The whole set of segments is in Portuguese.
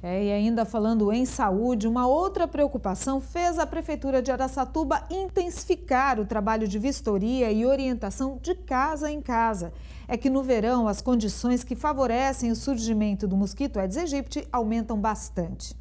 É, e ainda falando em saúde, uma outra preocupação fez a Prefeitura de Araçatuba intensificar o trabalho de vistoria e orientação de casa em casa. É que no verão, as condições que favorecem o surgimento do mosquito Aedes aegypti aumentam bastante.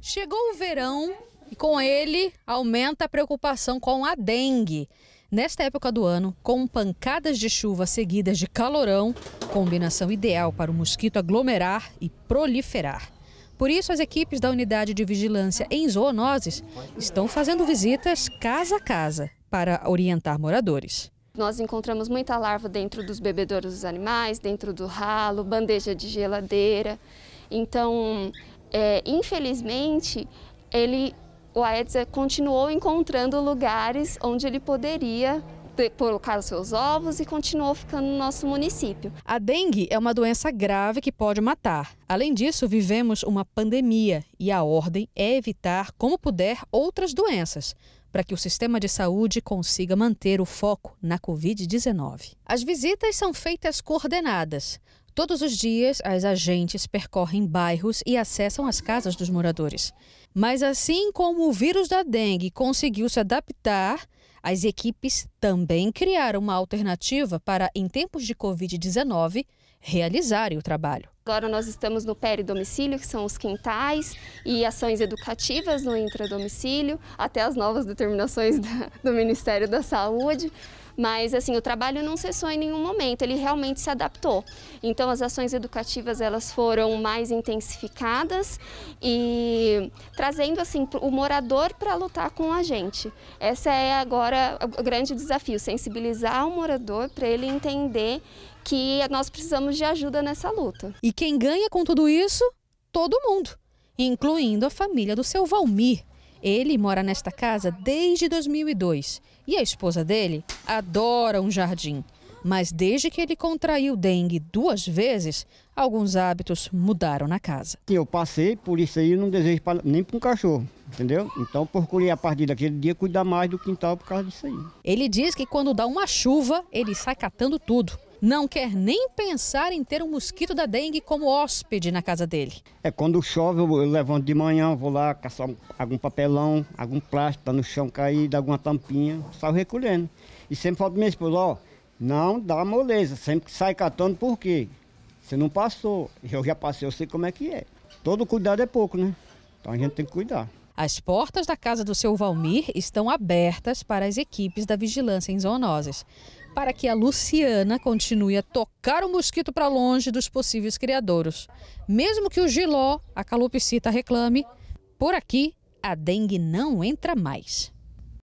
Chegou o verão e com ele aumenta a preocupação com a dengue. Nesta época do ano, com pancadas de chuva seguidas de calorão, combinação ideal para o mosquito aglomerar e proliferar. Por isso, as equipes da unidade de vigilância em zoonoses estão fazendo visitas casa a casa para orientar moradores. Nós encontramos muita larva dentro dos bebedouros dos animais, dentro do ralo, bandeja de geladeira. Então, é, infelizmente, ele, o Aedes continuou encontrando lugares onde ele poderia colocaram seus ovos e continuou ficando no nosso município. A dengue é uma doença grave que pode matar. Além disso, vivemos uma pandemia e a ordem é evitar, como puder, outras doenças para que o sistema de saúde consiga manter o foco na Covid-19. As visitas são feitas coordenadas. Todos os dias, as agentes percorrem bairros e acessam as casas dos moradores. Mas assim como o vírus da dengue conseguiu se adaptar, as equipes também criaram uma alternativa para, em tempos de Covid-19, realizarem o trabalho. Agora nós estamos no peridomicílio, que são os quintais, e ações educativas no intradomicílio, até as novas determinações da, do Ministério da Saúde. Mas assim, o trabalho não cessou em nenhum momento, ele realmente se adaptou. Então as ações educativas elas foram mais intensificadas e trazendo assim o morador para lutar com a gente. Essa é agora o grande desafio, sensibilizar o morador para ele entender que nós precisamos de ajuda nessa luta. E quem ganha com tudo isso? Todo mundo, incluindo a família do seu Valmir. Ele mora nesta casa desde 2002 e a esposa dele adora um jardim. Mas desde que ele contraiu dengue duas vezes, alguns hábitos mudaram na casa. Eu passei por isso aí, não desejo nem para um cachorro, entendeu? Então procurei a partir daquele dia cuidar mais do quintal por causa disso aí. Ele diz que quando dá uma chuva, ele sai catando tudo não quer nem pensar em ter um mosquito da dengue como hóspede na casa dele. É quando chove, eu levanto de manhã, vou lá caçar algum papelão, algum plástico, tá no chão caído, alguma tampinha, saio recolhendo. E sempre falo para minha esposa, ó, não dá moleza, sempre sai catando por quê? Você não passou. Eu já passei, eu sei como é que é. Todo cuidado é pouco, né? Então a gente tem que cuidar. As portas da casa do seu Valmir estão abertas para as equipes da vigilância em zoonoses, para que a Luciana continue a tocar o mosquito para longe dos possíveis criadouros. Mesmo que o giló, a calopsita, reclame, por aqui a dengue não entra mais.